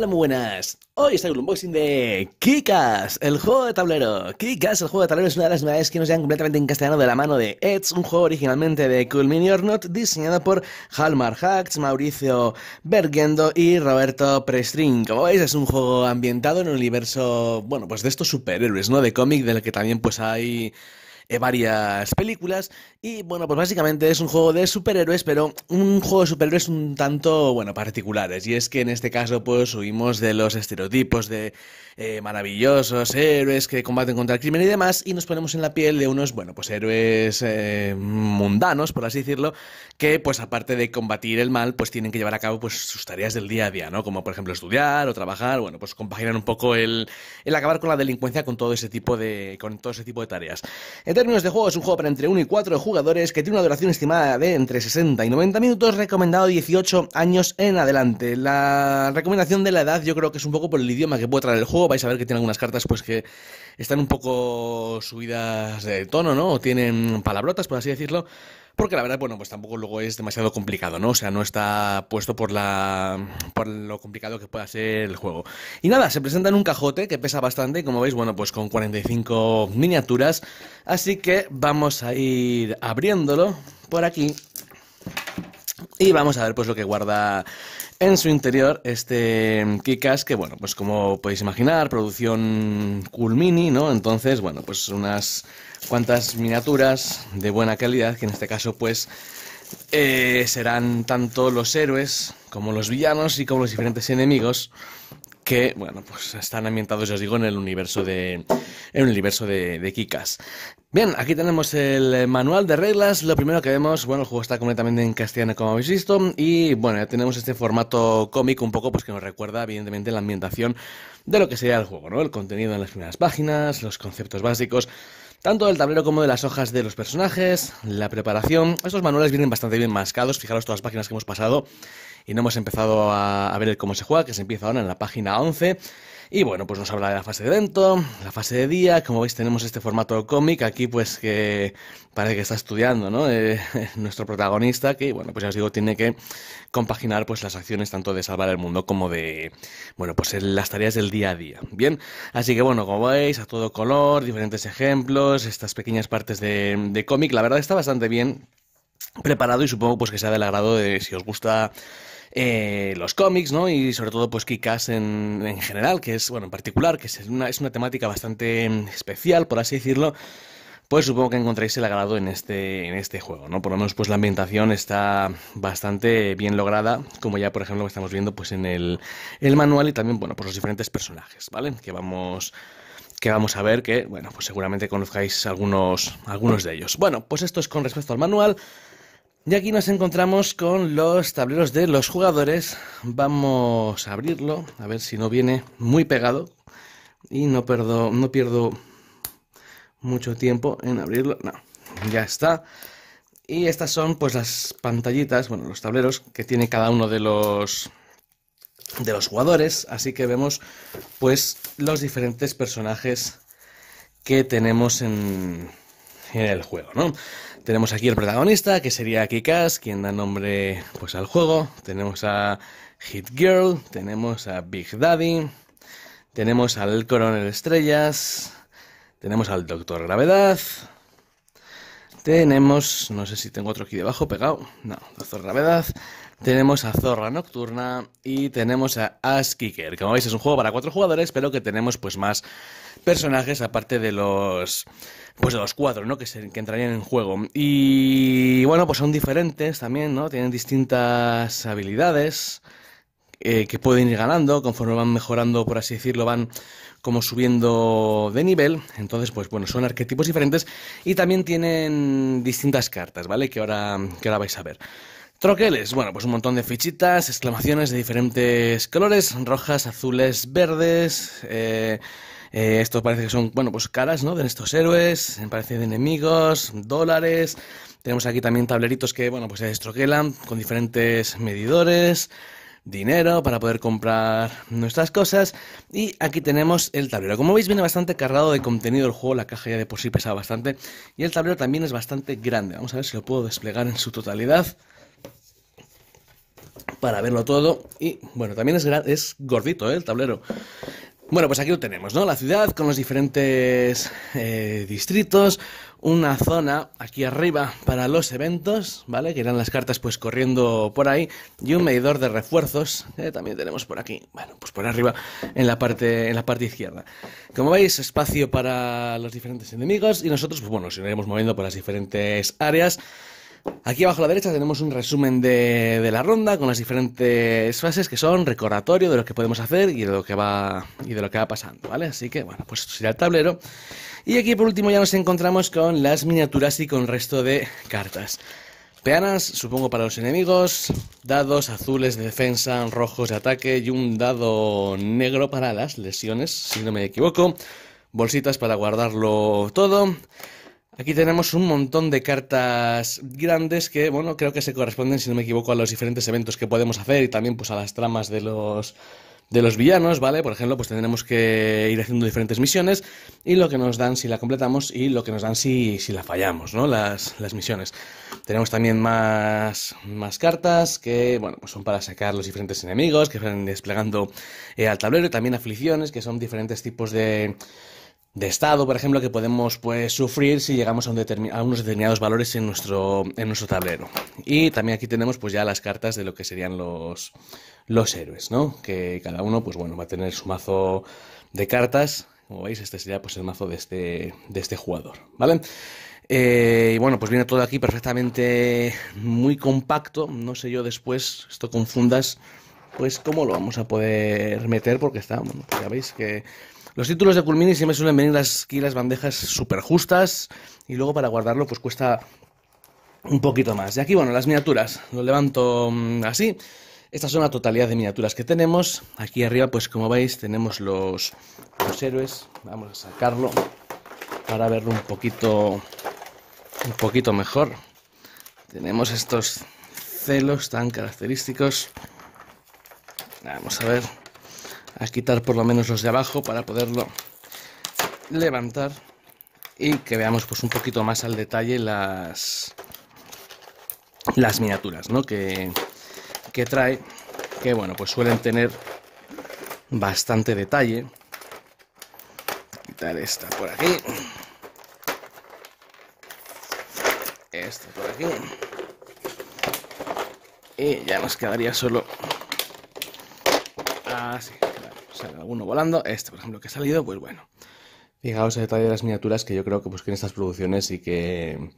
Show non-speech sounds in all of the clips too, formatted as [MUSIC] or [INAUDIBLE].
Hola, muy buenas. Hoy está el unboxing de Kikas, el juego de tablero. Kikas, el juego de tablero, es una de las novedades que nos llegan completamente en castellano de la mano de Eds, un juego originalmente de Cool Mini or Not, diseñado por Halmar Hacks, Mauricio Bergendo y Roberto Prestrin. Como veis, es un juego ambientado en un universo, bueno, pues de estos superhéroes, ¿no? De cómic, del que también pues hay eh, varias películas. Y bueno, pues básicamente es un juego de superhéroes, pero un juego de superhéroes un tanto, bueno, particulares. Y es que en este caso, pues huimos de los estereotipos de eh, maravillosos héroes que combaten contra el crimen y demás, y nos ponemos en la piel de unos, bueno, pues héroes eh, mundanos, por así decirlo, que pues aparte de combatir el mal, pues tienen que llevar a cabo pues sus tareas del día a día, ¿no? Como por ejemplo estudiar o trabajar, bueno, pues compaginar un poco el, el acabar con la delincuencia con todo ese tipo de, con todo ese tipo de tareas términos de juego, es un juego para entre 1 y 4 jugadores que tiene una duración estimada de entre 60 y 90 minutos, recomendado 18 años en adelante. La recomendación de la edad yo creo que es un poco por el idioma que puede traer el juego. Vais a ver que tiene algunas cartas pues que están un poco subidas de tono, ¿no? O tienen palabrotas, por así decirlo porque la verdad, bueno, pues tampoco luego es demasiado complicado, ¿no? O sea, no está puesto por, la, por lo complicado que pueda ser el juego. Y nada, se presenta en un cajote que pesa bastante, como veis, bueno, pues con 45 miniaturas, así que vamos a ir abriéndolo por aquí. Y vamos a ver pues lo que guarda en su interior este Kikas, que bueno, pues como podéis imaginar, producción Culmini, ¿no? Entonces, bueno, pues unas cuantas miniaturas de buena calidad, que en este caso pues eh, serán tanto los héroes como los villanos y como los diferentes enemigos que, bueno, pues están ambientados, ya os digo, en el universo de, en el universo de, Kikas. Bien, aquí tenemos el manual de reglas. Lo primero que vemos, bueno, el juego está completamente en castellano, como habéis visto. Y bueno, ya tenemos este formato cómic un poco, pues que nos recuerda, evidentemente, la ambientación de lo que sería el juego, ¿no? El contenido en las primeras páginas, los conceptos básicos. Tanto del tablero como de las hojas de los personajes, la preparación. Estos manuales vienen bastante bien mascados. Fijaros todas las páginas que hemos pasado y no hemos empezado a, ver cómo se juega, que se empieza ahora en la página 11. Y bueno, pues nos habla de la fase de evento, la fase de día, como veis tenemos este formato cómic aquí pues que parece que está estudiando, eh, [LAUGHS] nuestro protagonista que, bueno, pues ya os digo, tiene que compaginar pues las acciones tanto de salvar el mundo como de, bueno, pues las tareas del día a día, ¿bien? Así que bueno, como veis, a todo color, diferentes ejemplos, estas pequeñas partes de cómic, la verdad está bastante bien preparado y supongo pues que sea del agrado de si os gusta eh, los cómics, ¿no? Y sobre todo, pues Kikas en, en general, que es, bueno, en particular, que es una, es una temática bastante mm, especial, por así decirlo. Pues supongo que encontráis el agrado en este, en este juego, ¿no? Por lo menos, pues la ambientación está bastante bien lograda, como ya, por ejemplo, estamos viendo pues en el, manual y también, bueno, por pues, los diferentes personajes, ¿vale? Que vamos que vamos a ver que, bueno, pues seguramente conozcáis algunos, algunos de ellos. Bueno, pues esto es con respecto al manual. Y aquí nos encontramos con los tableros de los jugadores. Vamos a abrirlo, a ver si no viene muy pegado. Y no, no pierdo mucho tiempo en abrirlo. No, ya está. Y estas son pues las pantallitas, bueno, los tableros que tiene cada uno de los de los jugadores, así que vemos pues los diferentes personajes que tenemos en en el juego, ¿no? Tenemos aquí el protagonista, que sería Kikas, quien da nombre pues, al juego. Tenemos a Hit Girl, tenemos a Big Daddy, tenemos al Coronel Estrellas, tenemos al Doctor Gravedad, tenemos, no sé si tengo otro aquí debajo pegado, no, Doctor Gravedad, tenemos a Zorra Nocturna y tenemos a Ass Kicker. Como veis es un juego para cuatro jugadores, pero que tenemos pues más personajes, aparte de los pues de los cuatro, ¿no? Que, se, que entrarían en juego. Y bueno, pues son diferentes también, ¿no? Tienen distintas habilidades eh, que pueden ir ganando, conforme van mejorando, por así decirlo, van como subiendo de nivel. Entonces, pues bueno, son arquetipos diferentes y también tienen distintas cartas, ¿vale? Que ahora, que ahora vais a ver. Troqueles, bueno, pues un montón de fichitas, exclamaciones de diferentes colores, rojas, azules, verdes, eh, eh, esto parece que son, bueno, pues caras, ¿no? De estos héroes, parece de enemigos, dólares. Tenemos aquí también tableritos que, bueno, pues se destroquelan con diferentes medidores dinero para poder comprar nuestras cosas. Y aquí tenemos el tablero. Como veis, viene bastante cargado de contenido el juego. La caja ya de por sí pesa bastante. Y el tablero también es bastante grande. Vamos a ver si lo puedo desplegar en su totalidad. Para verlo todo. Y bueno, también es, es gordito ¿eh? el tablero. Bueno, pues aquí lo tenemos, ¿no? La ciudad con los diferentes eh, distritos, una zona aquí arriba para los eventos, ¿vale? Que eran las cartas pues corriendo por ahí y un medidor de refuerzos que eh, también tenemos por aquí, bueno, pues por arriba en la parte en la parte izquierda. Como veis, espacio para los diferentes enemigos y nosotros pues bueno, nos iremos moviendo por las diferentes áreas Aquí abajo a la derecha tenemos un resumen de, la ronda con las diferentes fases que son recordatorio de lo que podemos hacer y de lo que va y de lo que va pasando, ¿vale? Así que bueno, pues esto será el tablero. Y aquí por último ya nos encontramos con las miniaturas y con el resto de cartas. Peanas, supongo para los enemigos, dados azules de defensa, rojos de ataque y un dado negro para las lesiones, si no me equivoco, bolsitas para guardarlo todo. Aquí tenemos un montón de cartas grandes que, bueno, creo que se corresponden, si no me equivoco, a los diferentes eventos que podemos hacer y también pues a las tramas de los de los villanos, ¿vale? Por ejemplo, pues tendremos que ir haciendo diferentes misiones y lo que nos dan si la completamos y lo que nos dan si, si la fallamos, ¿no? Las, misiones. Tenemos también más, cartas que, bueno, pues son para sacar los diferentes enemigos que van desplegando eh, al tablero y también aflicciones, que son diferentes tipos de de estado, por ejemplo, que podemos pues, sufrir si llegamos a, unos determinados valores en nuestro, en nuestro tablero. Y también aquí tenemos pues, ya las cartas de lo que serían los, los héroes, ¿no? Que cada uno pues, bueno, va a tener su mazo de cartas. Como veis, este sería pues, el mazo de este, de este jugador, ¿vale? Eh, y bueno, pues viene todo aquí perfectamente muy compacto. No sé yo después, esto confundas, pues cómo lo vamos a poder meter, porque está, bueno, ya veis que los títulos de Culmini siempre suelen venir las, aquí las bandejas súper justas y luego para guardarlo pues cuesta un poquito más. Y aquí, bueno, las miniaturas, lo levanto mm, así. Estas son la totalidad de miniaturas que tenemos. Aquí arriba, pues como veis, tenemos los, los héroes. Vamos a sacarlo para verlo un poquito, un poquito mejor. Tenemos estos celos tan característicos. Vamos a ver a quitar por lo menos los de abajo para poderlo levantar y que veamos pues un poquito más al detalle las las miniaturas ¿no? que, trae que bueno pues suelen tener bastante detalle quitar esta por aquí esta por aquí y ya nos quedaría solo así alguno volando. Este, por ejemplo, que ha salido, pues bueno. Fijaos el detalle de las miniaturas que yo creo que pues, en estas producciones sí que,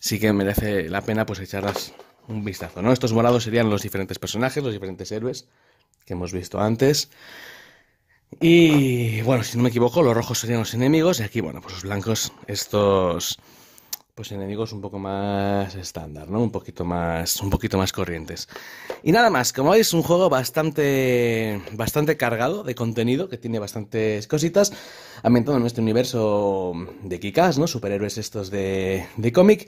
sí que merece la pena pues echarlas un vistazo. ¿no? Estos morados serían los diferentes personajes, los diferentes héroes que hemos visto antes. Y bueno, si no me equivoco, los rojos serían los enemigos y aquí, bueno, pues los blancos, estos pues enemigos un poco más estándar, ¿no? Un poquito más, un poquito más corrientes. Y nada más, como veis, un juego bastante, bastante cargado de contenido, que tiene bastantes cositas, ambientado en este universo de Kikas, ¿no? Superhéroes estos de, de cómic.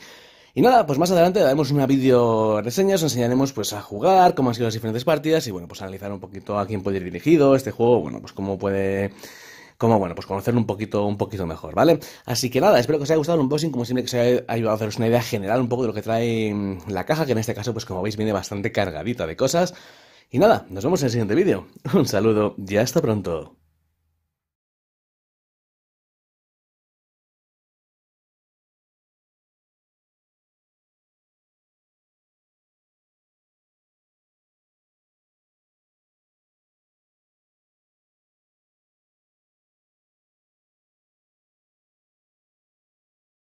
Y nada, pues más adelante daremos una vídeo reseña, os enseñaremos pues a jugar, cómo han sido las diferentes partidas y bueno, pues analizar un poquito a quién puede ir dirigido este juego, bueno, pues cómo puede como bueno, pues conocerlo un poquito, un poquito mejor, ¿vale? Así que nada, espero que os haya gustado el unboxing, como siempre que os haya ayudado a haceros una idea general un poco de lo que trae mm, la caja, que en este caso, pues como veis, viene bastante cargadita de cosas. Y nada, nos vemos en el siguiente vídeo. [LAUGHS] Un saludo y hasta pronto.